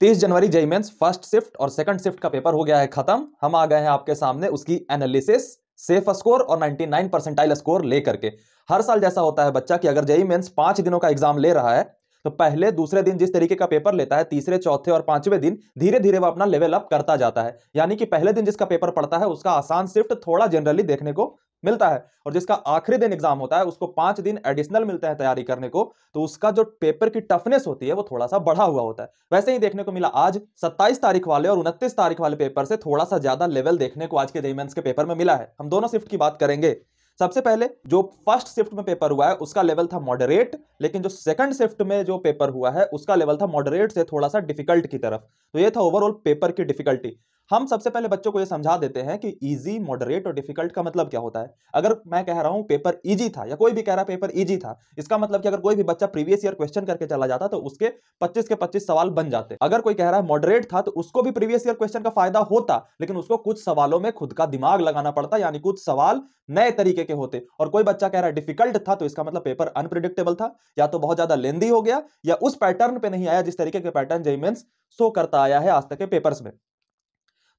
तीस जनवरी JEE Mains mains first shift और सेकंड शिफ्ट का पेपर हो गया है खत्म हम आ गए हैं आपके सामने उसकी एनालिसिस सेफ स्कोर और 99 परसेंटाइल स्कोर लेकर के हर साल जैसा होता है बच्चा कि अगर जेई मेन्स पांच दिनों का एग्जाम ले रहा है तो पहले दूसरे दिन जिस तरीके का पेपर लेता है तीसरे चौथे और पांचवें दिन धीरे धीरे वह अपना लेवल अप करता जाता है यानी कि पहले दिन जिसका पेपर पड़ता है उसका आसान शिफ्ट थोड़ा जनरली देखने को मिलता है और जिसका आखिरी दिन एग्जाम होता है उसको पांच दिन एडिशनल मिलते हैं तैयारी करने को तो उसका जो पेपर की टफनेस होती है वो थोड़ा सा बढ़ा हुआ होता है वैसे ही देखने को मिला आज 27 तारीख वाले और 29 तारीख वाले पेपर से थोड़ा सा ज्यादा लेवल देखने को आज के जेमेंस के पेपर में मिला है हम दोनों शिफ्ट की बात करेंगे सबसे पहले जो फर्स्ट शिफ्ट में पेपर हुआ है उसका लेवल था मॉडरेट लेकिन जो सेकंड शिफ्ट में जो पेपर हुआ है उसका लेवल था मॉडरेट से थोड़ा सा डिफिकल्ट की तरफ तो ये था ओवरऑल पेपर की डिफिकल्टी हम सबसे पहले बच्चों को ये समझा देते हैं कि इजी मॉडरेट और डिफिकल्ट का मतलब क्या होता है अगर मैं कह रहा हूँ पेपर इजी था या कोई भी कह रहा है पेपर इजी था इसका मतलब कि अगर कोई भी बच्चा प्रीवियस ईयर क्वेश्चन करके चला जाता तो उसके 25 के 25 सवाल बन जाते अगर कोई कह रहा है मॉडरेट था तो उसको भी प्रीवियस ईयर क्वेश्चन का फायदा होता लेकिन उसको कुछ सवालों में खुद का दिमाग लगाना पड़ता यानी कुछ सवाल नए तरीके के होते और कोई बच्चा कह रहा है डिफिकल्ट था तो इसका मतलब पेपर अनप्रिडिक्टेबल था या तो बहुत ज्यादा लेंदी हो गया या उस पैटर्न पे नहीं आया जिस तरीके के पैटर्न जेमेंस शो करता आया है आज तक के पेपर्स में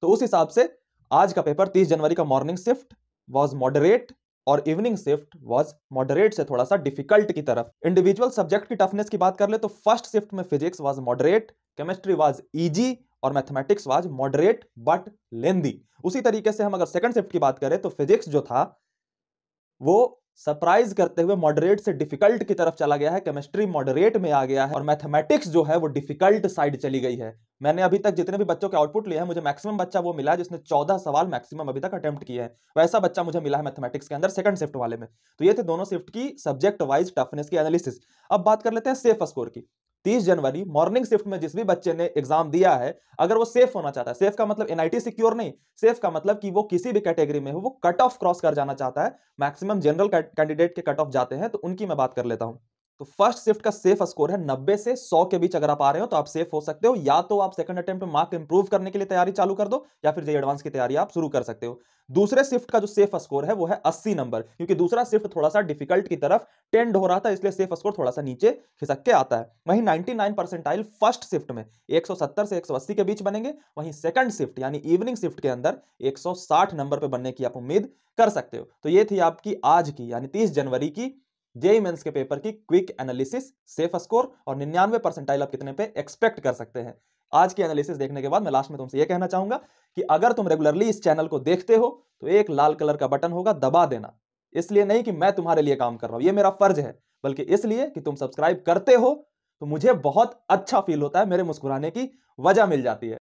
तो उस हिसाब से आज का पेपर 30 जनवरी का मॉर्निंग शिफ्ट वॉज मॉडरेट और इवनिंग शिफ्ट वॉज मॉडरेट से थोड़ा सा डिफिकल्ट की तरफ इंडिविजुअल सब्जेक्ट की टफनेस की बात कर ले तो फर्स्ट शिफ्ट में physics was moderate chemistry was easy और mathematics was moderate but lengthy उसी तरीके से हम अगर सेकंड शिफ्ट की बात करें तो फिजिक्स जो था वो सरप्राइज करते हुए मॉडरेट से डिफिकल्ट की तरफ चला गया है केमिस्ट्री मॉडरेट में आ गया है और मैथमेटिक्स जो है वो डिफिकल्ट साइड चली गई है मैंने अभी तक जितने भी बच्चों के आउटपुट लिए हैं मुझे मैक्सिमम बच्चा वो मिला जिसने चौदह सवाल मैक्सिमम अभी तक अटेम्प्ट किए हैं वैसा बच्चा मुझे मिला है मैथमेटिक्स के अंदर सेकंड शिफ्ट वाले में तो ये थे दोनों शिफ्ट की सब्जेक्ट वाइज टफनेस की एनालिसिस अब बात कर लेते हैं सेफ स्कोर की 30 जनवरी मॉर्निंग शिफ्ट में जिस भी बच्चे ने एग्जाम दिया है अगर वो सेफ होना चाहता है सेफ का मतलब एनआईटी सिक्योर नहीं सेफ का मतलब कि वो किसी भी कैटेगरी में हो वो कट ऑफ क्रॉस कर जाना चाहता है मैक्सिमम जनरल कैंडिडेट के कट ऑफ जाते हैं तो उनकी मैं बात कर लेता हूं तो फर्स्ट शिफ्ट का सेफ स्कोर है 90 से 100 के बीच अगर आप आ रहे हो तो आप सेफ हो सकते हो या तो आप सेकंड अटेम्प्ट में मार्क इंप्रूव करने के लिए तैयारी चालू कर दो या फिर जय एडवांस की तैयारी आप शुरू कर सकते हो दूसरे शिफ्ट का जो सेफ स्कोर है वो है अस्सी नंबर क्योंकि दूसरा शिफ्ट थोड़ा सा डिफिकल्ट की तरफ टेंड हो रहा था इसलिए सेफ स्कोर थोड़ा सा नीचे खिसक के आता है वहीं नाइनटी नाइन फर्स्ट शिफ्ट में एक से एक के बीच बनेंगे वहीं सेकंड शिफ्ट यानी इवनिंग शिफ्ट के अंदर एक नंबर पर बनने की आप उम्मीद कर सकते हो तो ये थी आपकी आज की यानी तीस जनवरी की जेई मेन्स के पेपर की क्विक एनालिसिस सेफ स्कोर और निन्यानवे परसेंटाइल आप कितने पे एक्सपेक्ट कर सकते हैं आज की एनालिसिस देखने के बाद मैं लास्ट में तुमसे यह कहना चाहूंगा कि अगर तुम रेगुलरली इस चैनल को देखते हो तो एक लाल कलर का बटन होगा दबा देना इसलिए नहीं कि मैं तुम्हारे लिए काम कर रहा हूं ये मेरा फर्ज है बल्कि इसलिए कि तुम सब्सक्राइब करते हो तो मुझे बहुत अच्छा फील होता है मेरे मुस्कुराने की वजह मिल जाती है